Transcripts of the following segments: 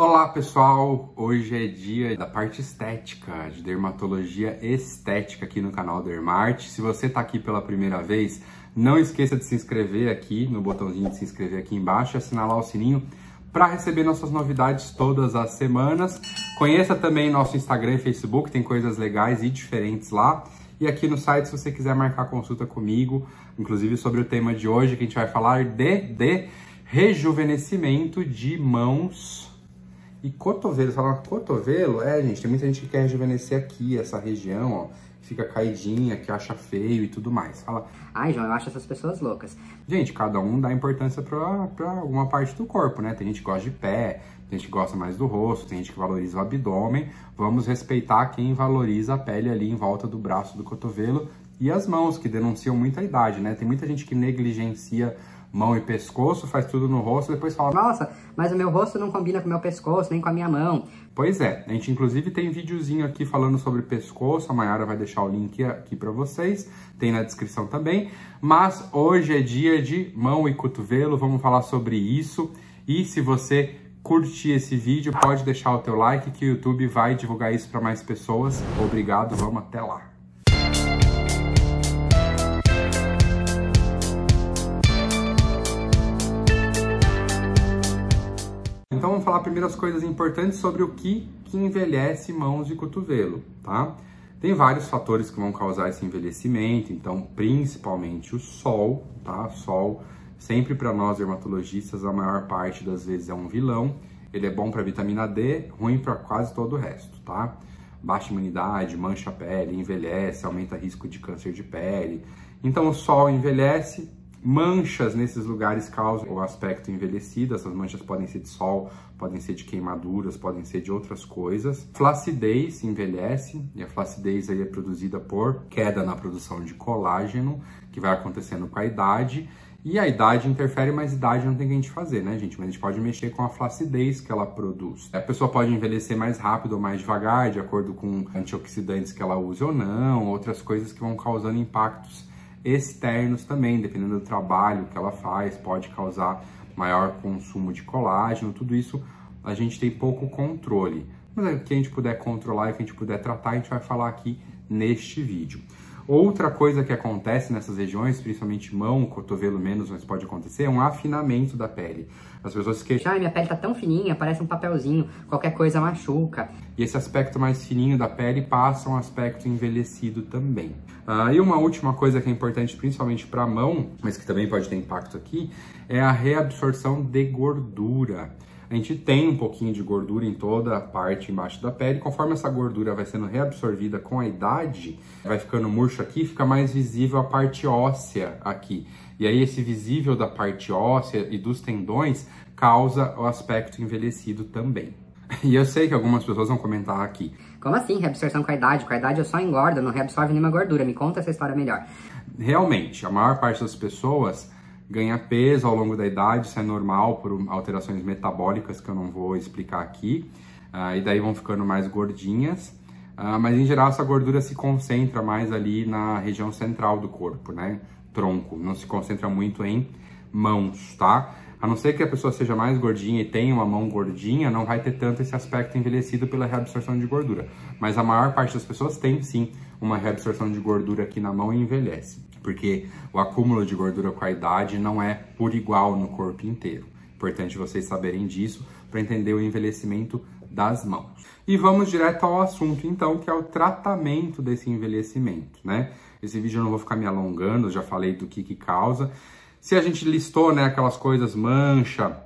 Olá pessoal, hoje é dia da parte estética, de dermatologia estética aqui no canal Dermart. Se você está aqui pela primeira vez, não esqueça de se inscrever aqui no botãozinho de se inscrever aqui embaixo e assinalar o sininho para receber nossas novidades todas as semanas. Conheça também nosso Instagram e Facebook, tem coisas legais e diferentes lá. E aqui no site, se você quiser marcar consulta comigo, inclusive sobre o tema de hoje, que a gente vai falar de, de rejuvenescimento de mãos e cotovelo, falar cotovelo, é, gente, tem muita gente que quer rejuvenescer aqui, essa região, ó, fica caidinha, que acha feio e tudo mais. Fala, ai, João, eu acho essas pessoas loucas. Gente, cada um dá importância pra, pra alguma parte do corpo, né? Tem gente que gosta de pé, tem gente que gosta mais do rosto, tem gente que valoriza o abdômen. Vamos respeitar quem valoriza a pele ali em volta do braço, do cotovelo e as mãos, que denunciam muito a idade, né? Tem muita gente que negligencia mão e pescoço, faz tudo no rosto, depois fala: Nossa, mas o meu rosto não combina com o meu pescoço, nem com a minha mão. Pois é, a gente inclusive tem videozinho aqui falando sobre pescoço, a Mayara vai deixar o link aqui para vocês, tem na descrição também. Mas hoje é dia de mão e cotovelo, vamos falar sobre isso. E se você curtir esse vídeo, pode deixar o teu like que o YouTube vai divulgar isso para mais pessoas. Obrigado, vamos até lá. falar primeiras coisas importantes sobre o que, que envelhece mãos e cotovelo, tá? Tem vários fatores que vão causar esse envelhecimento, então principalmente o sol, tá? Sol sempre para nós dermatologistas a maior parte das vezes é um vilão. Ele é bom para vitamina D, ruim para quase todo o resto, tá? Baixa imunidade, mancha a pele, envelhece, aumenta risco de câncer de pele. Então o sol envelhece, Manchas nesses lugares causam o aspecto envelhecido, essas manchas podem ser de sol, podem ser de queimaduras, podem ser de outras coisas. Flacidez envelhece, e a flacidez aí é produzida por queda na produção de colágeno, que vai acontecendo com a idade. E a idade interfere, mas idade não tem o que a gente fazer, né, gente? Mas a gente pode mexer com a flacidez que ela produz. A pessoa pode envelhecer mais rápido ou mais devagar, de acordo com antioxidantes que ela use ou não, outras coisas que vão causando impactos externos também, dependendo do trabalho que ela faz, pode causar maior consumo de colágeno, tudo isso a gente tem pouco controle. Mas o que a gente puder controlar e o que a gente puder tratar, a gente vai falar aqui neste vídeo. Outra coisa que acontece nessas regiões, principalmente mão, cotovelo menos, mas pode acontecer, é um afinamento da pele. As pessoas se queixam, ai, minha pele tá tão fininha, parece um papelzinho, qualquer coisa machuca. E esse aspecto mais fininho da pele passa um aspecto envelhecido também. Ah, e uma última coisa que é importante, principalmente para mão, mas que também pode ter impacto aqui, é a reabsorção de gordura a gente tem um pouquinho de gordura em toda a parte embaixo da pele. Conforme essa gordura vai sendo reabsorvida com a idade, vai ficando murcho aqui, fica mais visível a parte óssea aqui. E aí esse visível da parte óssea e dos tendões causa o aspecto envelhecido também. E eu sei que algumas pessoas vão comentar aqui. Como assim reabsorção com a idade? Com a idade eu só engordo, não reabsorve nenhuma gordura. Me conta essa história melhor. Realmente, a maior parte das pessoas ganha peso ao longo da idade, isso é normal por alterações metabólicas que eu não vou explicar aqui, uh, e daí vão ficando mais gordinhas. Uh, mas em geral essa gordura se concentra mais ali na região central do corpo, né? Tronco, não se concentra muito em mãos, tá? A não ser que a pessoa seja mais gordinha e tenha uma mão gordinha, não vai ter tanto esse aspecto envelhecido pela reabsorção de gordura. Mas a maior parte das pessoas tem sim uma reabsorção de gordura aqui na mão e envelhece porque o acúmulo de gordura com a idade não é por igual no corpo inteiro. Importante vocês saberem disso para entender o envelhecimento das mãos. E vamos direto ao assunto, então, que é o tratamento desse envelhecimento, né? Esse vídeo eu não vou ficar me alongando, já falei do que que causa. Se a gente listou, né, aquelas coisas mancha,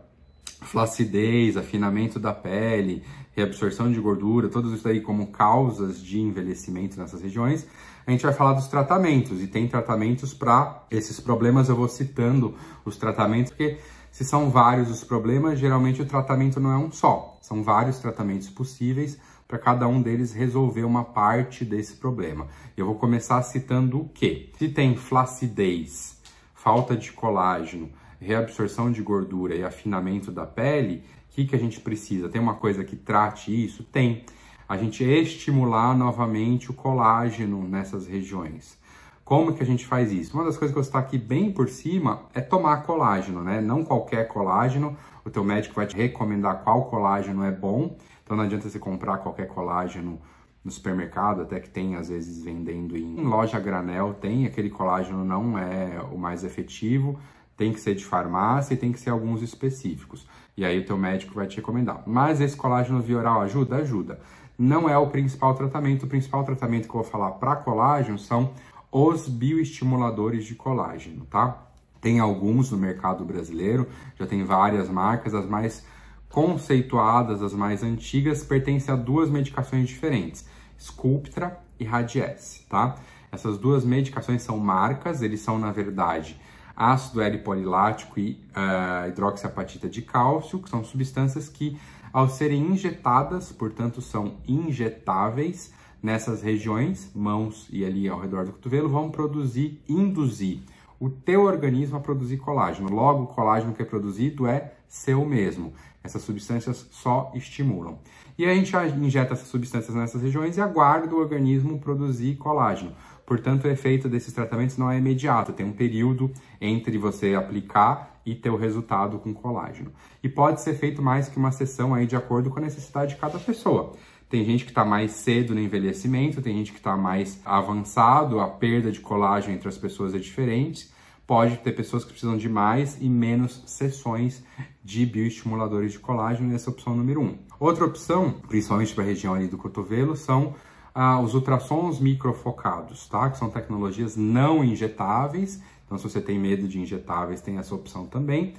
flacidez, afinamento da pele, reabsorção de gordura, todos isso aí como causas de envelhecimento nessas regiões. A gente vai falar dos tratamentos e tem tratamentos para esses problemas. Eu vou citando os tratamentos porque se são vários os problemas, geralmente o tratamento não é um só. São vários tratamentos possíveis para cada um deles resolver uma parte desse problema. Eu vou começar citando o que? Se tem flacidez, falta de colágeno, reabsorção de gordura e afinamento da pele, o que, que a gente precisa? Tem uma coisa que trate isso? Tem. A gente estimular novamente o colágeno nessas regiões. Como que a gente faz isso? Uma das coisas que eu estou aqui bem por cima é tomar colágeno, né? Não qualquer colágeno. O teu médico vai te recomendar qual colágeno é bom. Então não adianta você comprar qualquer colágeno no supermercado, até que tem às vezes vendendo em, em loja granel, tem aquele colágeno não é o mais efetivo. Tem que ser de farmácia e tem que ser alguns específicos. E aí o teu médico vai te recomendar. Mas esse colágeno via oral ajuda? Ajuda. Não é o principal tratamento. O principal tratamento que eu vou falar para colágeno são os bioestimuladores de colágeno, tá? Tem alguns no mercado brasileiro, já tem várias marcas, as mais conceituadas, as mais antigas, pertencem a duas medicações diferentes, Sculptra e Radiesse, tá? Essas duas medicações são marcas, eles são, na verdade, ácido L-polilático e uh, hidroxiapatita de cálcio, que são substâncias que, ao serem injetadas, portanto, são injetáveis nessas regiões, mãos e ali ao redor do cotovelo, vão produzir, induzir o teu organismo a produzir colágeno. Logo, o colágeno que é produzido é seu mesmo. Essas substâncias só estimulam. E a gente injeta essas substâncias nessas regiões e aguarda o organismo produzir colágeno. Portanto, o efeito desses tratamentos não é imediato, tem um período entre você aplicar e ter o resultado com colágeno. E pode ser feito mais que uma sessão aí de acordo com a necessidade de cada pessoa. Tem gente que está mais cedo no envelhecimento, tem gente que está mais avançado, a perda de colágeno entre as pessoas é diferente. Pode ter pessoas que precisam de mais e menos sessões de bioestimuladores de colágeno, essa é a opção número um. Outra opção, principalmente para a região ali do cotovelo, são ah, os ultrassons microfocados, tá? Que são tecnologias não injetáveis. Então, se você tem medo de injetáveis, tem essa opção também,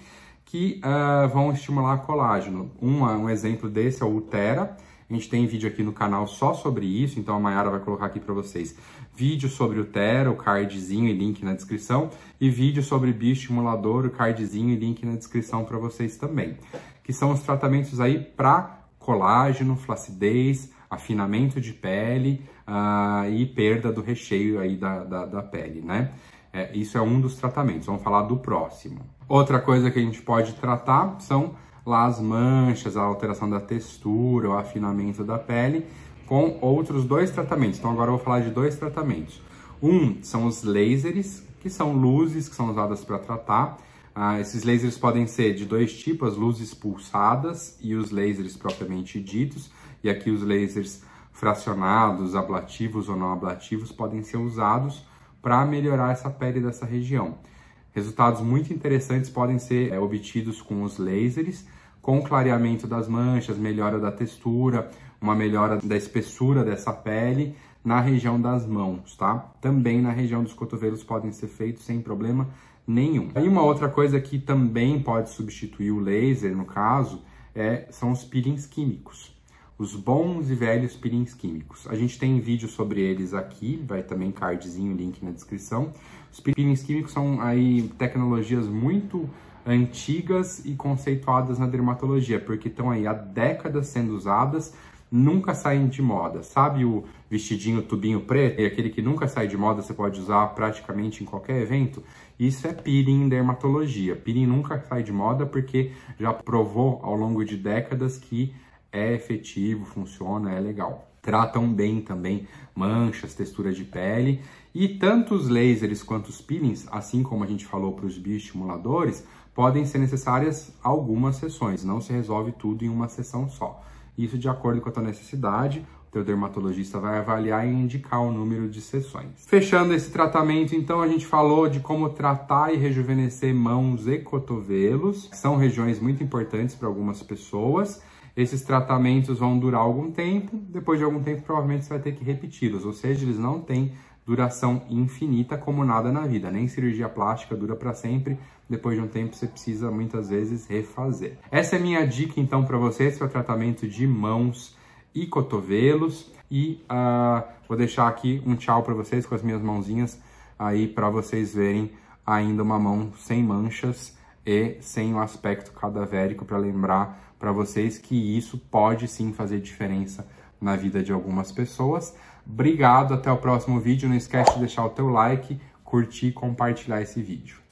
que ah, vão estimular colágeno. Um, um exemplo desse é o Utera. A gente tem vídeo aqui no canal só sobre isso, então a Mayara vai colocar aqui para vocês vídeo sobre o Tera, o cardzinho e link na descrição, e vídeo sobre bioestimulador, o cardzinho e link na descrição para vocês também, que são os tratamentos aí para colágeno, flacidez, afinamento de pele uh, e perda do recheio aí da, da, da pele, né? É, isso é um dos tratamentos, vamos falar do próximo. Outra coisa que a gente pode tratar são lá as manchas, a alteração da textura, o afinamento da pele, com outros dois tratamentos. Então agora eu vou falar de dois tratamentos. Um são os lasers, que são luzes que são usadas para tratar ah, esses lasers podem ser de dois tipos, as luzes pulsadas e os lasers propriamente ditos. E aqui os lasers fracionados, ablativos ou não ablativos, podem ser usados para melhorar essa pele dessa região. Resultados muito interessantes podem ser é, obtidos com os lasers, com clareamento das manchas, melhora da textura, uma melhora da espessura dessa pele na região das mãos, tá? Também na região dos cotovelos podem ser feitos sem problema nenhum. Aí uma outra coisa que também pode substituir o laser, no caso, é, são os peelings químicos. Os bons e velhos peelings químicos. A gente tem vídeo sobre eles aqui, vai também cardzinho, link na descrição. Os peelings químicos são aí tecnologias muito antigas e conceituadas na dermatologia, porque estão aí há décadas sendo usadas nunca saem de moda. Sabe o vestidinho tubinho preto? É aquele que nunca sai de moda, você pode usar praticamente em qualquer evento? Isso é peeling em dermatologia. Peeling nunca sai de moda porque já provou ao longo de décadas que é efetivo, funciona, é legal. Tratam bem também manchas, textura de pele e tanto os lasers quanto os peelings, assim como a gente falou para os bioestimuladores, podem ser necessárias algumas sessões, não se resolve tudo em uma sessão só isso de acordo com a tua necessidade, teu dermatologista vai avaliar e indicar o número de sessões. Fechando esse tratamento, então a gente falou de como tratar e rejuvenescer mãos e cotovelos, que são regiões muito importantes para algumas pessoas. Esses tratamentos vão durar algum tempo, depois de algum tempo provavelmente você vai ter que repeti-los, ou seja, eles não têm duração infinita como nada na vida. Nem cirurgia plástica dura para sempre, depois de um tempo você precisa muitas vezes refazer. Essa é minha dica então para vocês para é tratamento de mãos e cotovelos e uh, vou deixar aqui um tchau para vocês com as minhas mãozinhas aí para vocês verem ainda uma mão sem manchas e sem o aspecto cadavérico para lembrar para vocês que isso pode sim fazer diferença na vida de algumas pessoas. Obrigado, até o próximo vídeo. Não esquece de deixar o teu like, curtir e compartilhar esse vídeo.